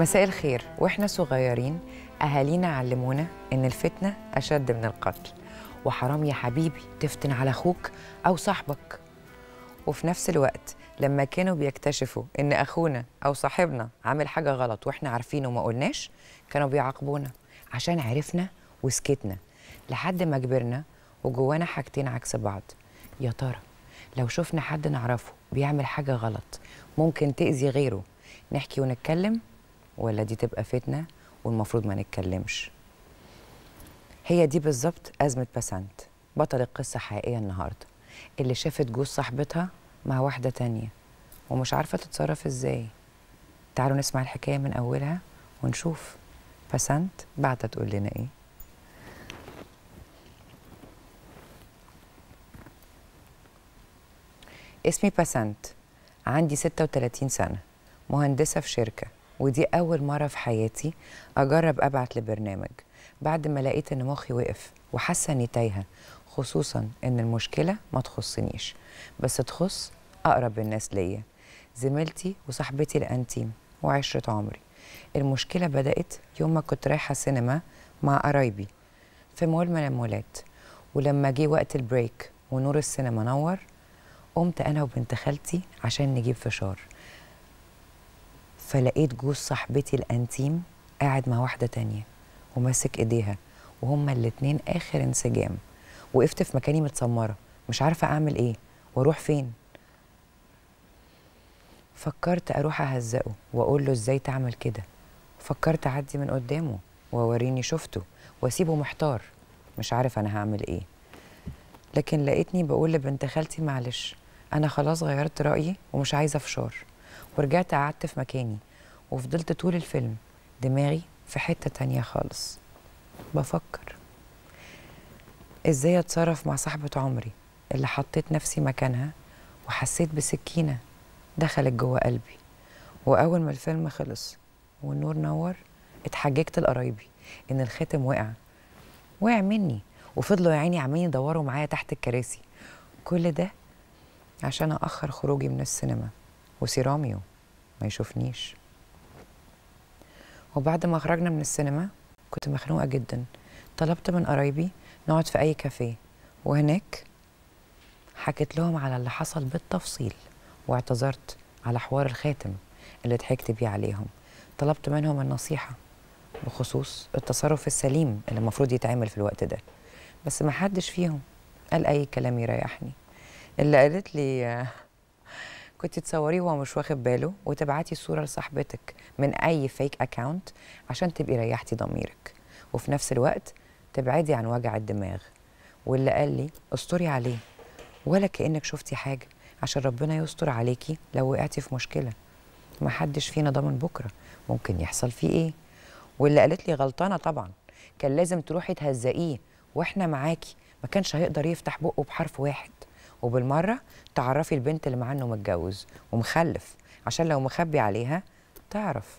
مساء الخير واحنا صغيرين اهالينا علمونا ان الفتنه اشد من القتل وحرام يا حبيبي تفتن على اخوك او صاحبك وفي نفس الوقت لما كانوا بيكتشفوا ان اخونا او صاحبنا عامل حاجه غلط واحنا عارفينه وما قلناش كانوا بيعاقبونا عشان عرفنا وسكتنا لحد ما كبرنا وجوانا حاجتين عكس بعض يا ترى لو شفنا حد نعرفه بيعمل حاجه غلط ممكن تاذي غيره نحكي ونتكلم ولا دي تبقى فتنه والمفروض ما نتكلمش هي دي بالظبط ازمه بسنت بطل القصه حقيقيه النهارده اللي شافت جوز صاحبتها مع واحده تانية ومش عارفه تتصرف ازاي تعالوا نسمع الحكايه من اولها ونشوف بسنت بعدها تقول لنا ايه اسمي بسنت عندي 36 سنة مهندسة في شركة ودي أول مرة في حياتي أجرب أبعت لبرنامج بعد ما لقيت إن مخي وقف وحاسة إني تايهة خصوصا إن المشكلة ما تخصنيش بس تخص أقرب الناس ليا زميلتي وصاحبتي الأنتيم وعشرة عمري المشكلة بدأت يوم ما كنت رايحة سينما مع قرايبي في مول من المولات ولما جه وقت البريك ونور السينما نور قمت أنا وبنت خالتي عشان نجيب فشار فلقيت جوز صاحبتي الانتيم قاعد مع واحده تانية وماسك ايديها وهما الاثنين اخر انسجام وقفت في مكاني متسمره مش عارفه اعمل ايه واروح فين فكرت اروح اهزقه واقول له ازاي تعمل كده فكرت اعدي من قدامه ووريني شفته واسيبه محتار مش عارف انا هعمل ايه لكن لقيتني بقول لبنت خالتي معلش انا خلاص غيرت رايي ومش عايزه فشار ورجعت قعدت في مكاني وفضلت طول الفيلم دماغي في حتة تانية خالص بفكر ازاي اتصرف مع صاحبة عمري اللي حطيت نفسي مكانها وحسيت بسكينة دخلت جوه قلبي وأول ما الفيلم خلص والنور نور اتحججت لقرايبي إن الخاتم وقع وقع مني وفضلوا يا عيني عمالين يدوروا معايا تحت الكراسي كل ده عشان أأخر خروجي من السينما وسيراميو ما يشوفنيش وبعد ما خرجنا من السينما كنت مخنوقة جدا طلبت من قرايبي نقعد في أي كافيه وهناك حكيت لهم على اللي حصل بالتفصيل واعتذرت على حوار الخاتم اللي ضحكت بيه عليهم طلبت منهم النصيحة بخصوص التصرف السليم اللي المفروض يتعمل في الوقت ده بس ما حدش فيهم قال أي كلام يريحني اللي قالت لي كنت تصوريه وهو مش واخد باله وتبعتي الصوره لصاحبتك من اي فيك اكاونت عشان تبقي ريحتي ضميرك وفي نفس الوقت تبعدي عن وجع الدماغ واللي قال لي استري عليه ولا كانك شفتي حاجه عشان ربنا يستر عليكي لو وقعتي في مشكله ما حدش فينا ضامن بكره ممكن يحصل فيه ايه واللي قالت لي غلطانه طبعا كان لازم تروحي تهزقيه واحنا معاكي ما كانش هيقدر يفتح بقه بحرف واحد وبالمره تعرفي البنت اللي معاه انه متجوز ومخلف عشان لو مخبي عليها تعرف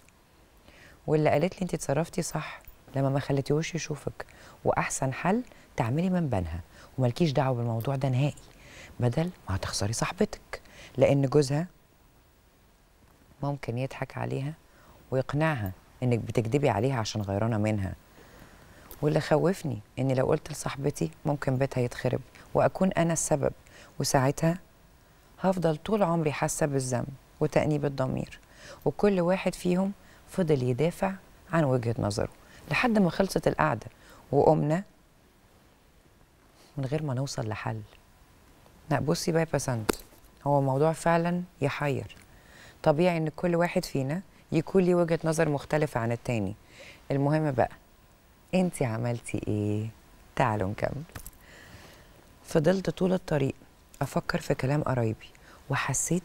واللي قالت لي انت اتصرفتي صح لما ما خليتيهوش يشوفك واحسن حل تعملي من منبنها ومالكيش دعوه بالموضوع ده نهائي بدل ما هتخسري صاحبتك لان جوزها ممكن يضحك عليها ويقنعها انك بتكدبي عليها عشان غيرانه منها واللي خوفني اني لو قلت لصاحبتي ممكن بيتها يتخرب واكون انا السبب وساعتها هفضل طول عمري حاسة بالذنب وتأنيب الضمير وكل واحد فيهم فضل يدافع عن وجهة نظره لحد ما خلصت القعدة وقمنا من غير ما نوصل لحل لا بصي بقى بسنت هو الموضوع فعلا يحير طبيعي ان كل واحد فينا يكون ليه وجهه نظر مختلفه عن التاني المهم بقى انت عملتي ايه تعالوا نكمل فضلت طول الطريق افكر في كلام قرايبي وحسيت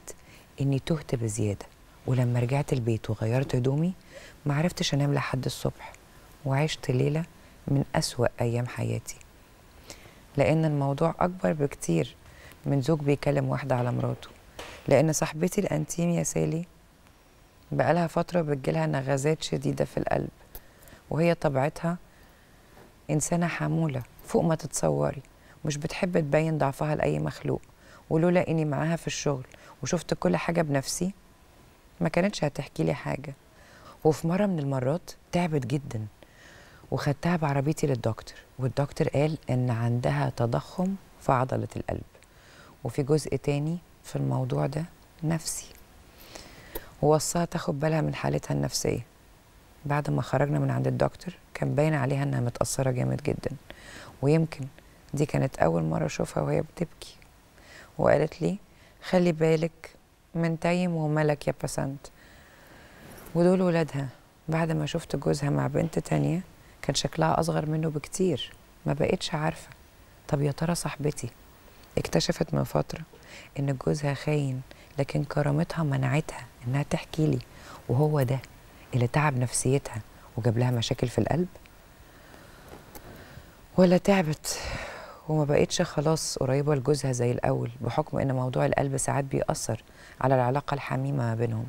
اني تهت بزياده ولما رجعت البيت وغيرت هدومي معرفتش انام لحد الصبح وعشت ليله من اسوا ايام حياتي لان الموضوع اكبر بكتير من زوج بيكلم واحده على مراته لان صاحبتي الانتيم يا سالي بقالها فتره بتجيلها نغزات شديده في القلب وهي طبيعتها انسانه حموله فوق ما تتصوري مش بتحب تبين ضعفها لأي مخلوق ولولا إني معاها في الشغل وشفت كل حاجة بنفسي ما كانتش هتحكي لي حاجة وفي مرة من المرات تعبت جدا وخدتها بعربيتي للدكتور والدكتور قال إن عندها تضخم في عضلة القلب وفي جزء تاني في الموضوع ده نفسي ووصاها تاخد بالها من حالتها النفسية بعد ما خرجنا من عند الدكتور كان باين عليها إنها متأثرة جامد جدا ويمكن دي كانت أول مرة أشوفها وهي بتبكي وقالت لي خلي بالك من تيم وملك يا بسنت ودول ولادها بعد ما شفت جوزها مع بنت تانية كان شكلها أصغر منه بكتير ما بقتش عارفة طب يا ترى صاحبتي اكتشفت من فترة إن جوزها خاين لكن كرامتها منعتها إنها تحكي لي وهو ده اللي تعب نفسيتها وجاب لها مشاكل في القلب ولا تعبت وما بقتش خلاص قريبه لجوزها زي الاول بحكم ان موضوع القلب ساعات بيأثر على العلاقه الحميمه ما بينهم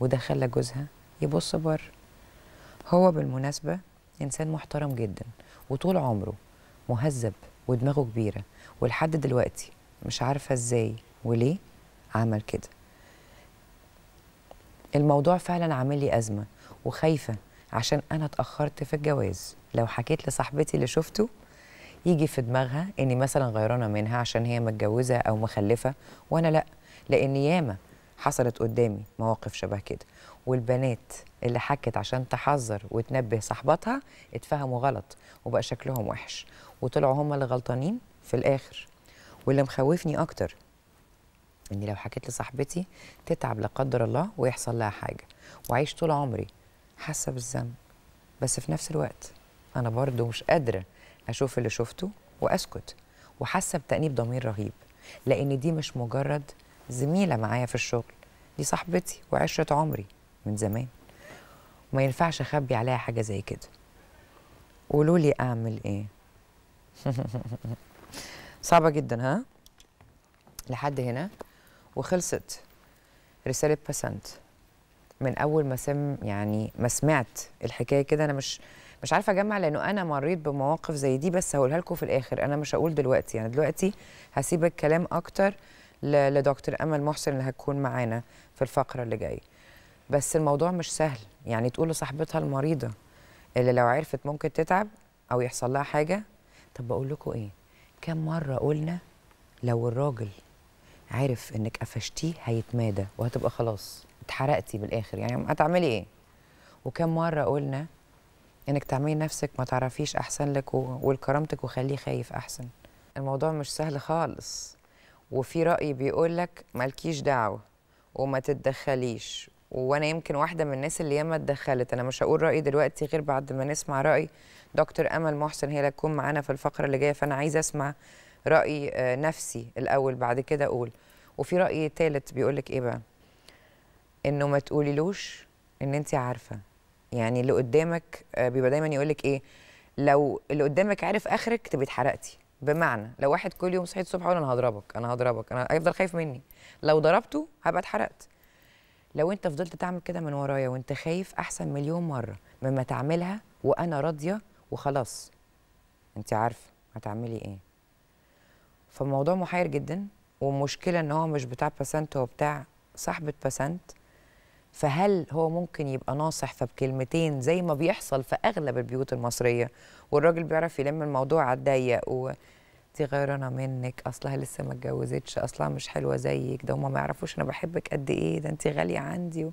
وده خلى جوزها يبص بره هو بالمناسبه انسان محترم جدا وطول عمره مهذب ودماغه كبيره ولحد دلوقتي مش عارفه ازاي وليه عمل كده الموضوع فعلا عامل لي ازمه وخايفه عشان انا اتاخرت في الجواز لو حكيت لصاحبتي اللي شفته يجي في دماغها اني مثلا غيرانه منها عشان هي متجوزه او مخلفه وانا لا لان ياما حصلت قدامي مواقف شبه كده والبنات اللي حكت عشان تحذر وتنبه صاحباتها اتفهموا غلط وبقى شكلهم وحش وطلعوا هم اللي غلطانين في الاخر واللي مخوفني اكتر اني لو حكيت لصاحبتي تتعب لا قدر الله ويحصل لها حاجه واعيش طول عمري حاسه بالذنب بس في نفس الوقت انا برضو مش قادره اشوف اللي شفته واسكت وحاسه بتانيب ضمير رهيب لان دي مش مجرد زميله معايا في الشغل دي صاحبتي وعشره عمري من زمان وما ينفعش اخبي عليها حاجه زي كده قولوا لي اعمل ايه صعبه جدا ها لحد هنا وخلصت رساله باسنت من اول ما سم يعني ما سمعت الحكايه كده انا مش مش عارفه اجمع لانه انا مريت بمواقف زي دي بس هقولها لكم في الاخر انا مش هقول دلوقتي يعني دلوقتي هسيب الكلام اكتر لدكتور امل محسن اللي هتكون معانا في الفقره اللي جايه بس الموضوع مش سهل يعني تقول لصاحبتها المريضه اللي لو عرفت ممكن تتعب او يحصل لها حاجه طب بقول لكم ايه كم مره قلنا لو الراجل عرف انك قفشتيه هيتمادى وهتبقى خلاص اتحرقتي بالاخر يعني هتعملي ايه وكم مره قلنا انك تعملي نفسك ما تعرفيش احسن لك ولكرامتك وخليه خايف احسن الموضوع مش سهل خالص وفي راي بيقول لك مالكيش دعوه وما تتدخليش وانا يمكن واحده من الناس اللي ياما اتدخلت انا مش هقول رايي دلوقتي غير بعد ما نسمع راي دكتور امل محسن هي اللي تكون معانا في الفقره اللي جايه فانا عايزه اسمع راي آه، نفسي الاول بعد كده اقول وفي راي ثالث بيقول لك ايه بقى انه ما تقوليلوش ان انت عارفه يعني اللي قدامك آه، بيبقى دايما يقول لك ايه لو اللي قدامك عارف اخرك تبقي اتحرقتي بمعنى لو واحد كل يوم صحيت الصبح اقول انا هضربك انا هضربك انا هيفضل خايف مني لو ضربته هبقى اتحرقت لو انت فضلت تعمل كده من ورايا وانت خايف احسن مليون مره مما تعملها وانا راضيه وخلاص انت عارفه هتعملي ايه فالموضوع محير جدا ومشكله ان هو مش بتاع باسنت هو بتاع صاحبه باسنت فهل هو ممكن يبقى ناصح فبكلمتين زي ما بيحصل في اغلب البيوت المصريه والراجل بيعرف يلم الموضوع على الضيق و غيرانه منك اصلها لسه ما اتجوزتش اصلها مش حلوه زيك ده هما ما يعرفوش انا بحبك قد ايه ده انت غاليه عندي و...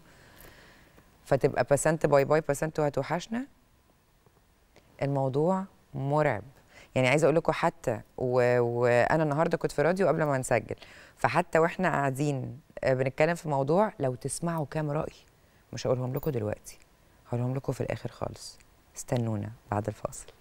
فتبقى بسنت باي باي بسنت وهتوحشنا الموضوع مرعب يعني عايزه اقول لكم حتى وانا و... النهارده كنت في راديو قبل ما نسجل فحتى واحنا قاعدين بنتكلم في موضوع لو تسمعوا كام راي مش هقولهم لكم دلوقتي هقولهم لكم في الاخر خالص استنونا بعد الفاصل